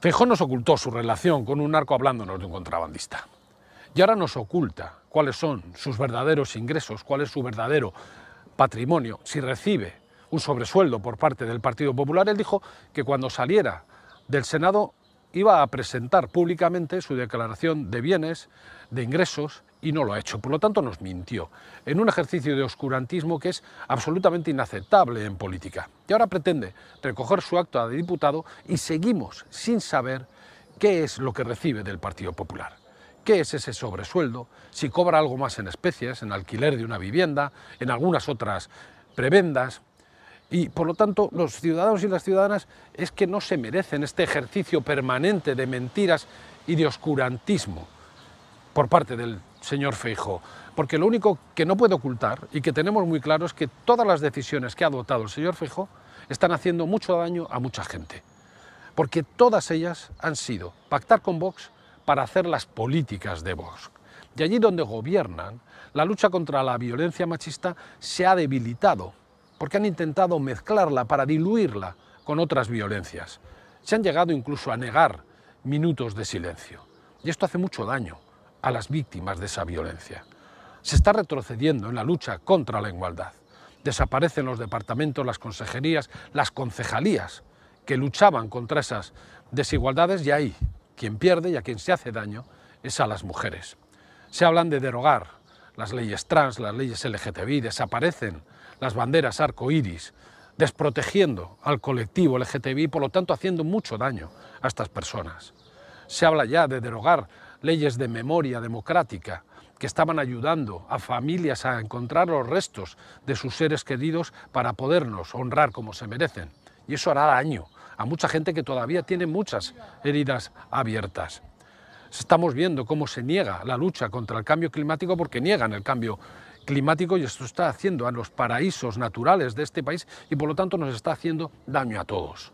Feijón nos ocultó su relación con un narco hablándonos de un contrabandista. Y ahora nos oculta cuáles son sus verdaderos ingresos, cuál es su verdadero patrimonio, si recibe un sobresueldo por parte del Partido Popular. Él dijo que cuando saliera del Senado iba a presentar públicamente su declaración de bienes, de ingresos, y no lo ha hecho. Por lo tanto, nos mintió en un ejercicio de oscurantismo que es absolutamente inaceptable en política. Y ahora pretende recoger su acta de diputado y seguimos sin saber qué es lo que recibe del Partido Popular. ¿Qué es ese sobresueldo? Si cobra algo más en especies, en alquiler de una vivienda, en algunas otras prebendas, y por lo tanto los ciudadanos y las ciudadanas es que no se merecen este ejercicio permanente de mentiras y de oscurantismo por parte del señor Feijo, porque lo único que no puede ocultar y que tenemos muy claro es que todas las decisiones que ha adoptado el señor Feijo están haciendo mucho daño a mucha gente, porque todas ellas han sido pactar con Vox para hacer las políticas de Vox. Y allí donde gobiernan, la lucha contra la violencia machista se ha debilitado porque han intentado mezclarla para diluirla con otras violencias. Se han llegado incluso a negar minutos de silencio. Y esto hace mucho daño a las víctimas de esa violencia. Se está retrocediendo en la lucha contra la igualdad. Desaparecen los departamentos, las consejerías, las concejalías que luchaban contra esas desigualdades y ahí quien pierde y a quien se hace daño es a las mujeres. Se hablan de derogar las leyes trans, las leyes LGTBI, desaparecen las banderas iris desprotegiendo al colectivo LGTBI, por lo tanto haciendo mucho daño a estas personas. Se habla ya de derogar leyes de memoria democrática que estaban ayudando a familias a encontrar los restos de sus seres queridos para podernos honrar como se merecen. Y eso hará daño a mucha gente que todavía tiene muchas heridas abiertas. Estamos viendo cómo se niega la lucha contra el cambio climático porque niegan el cambio climático y esto está haciendo a los paraísos naturales de este país y por lo tanto nos está haciendo daño a todos.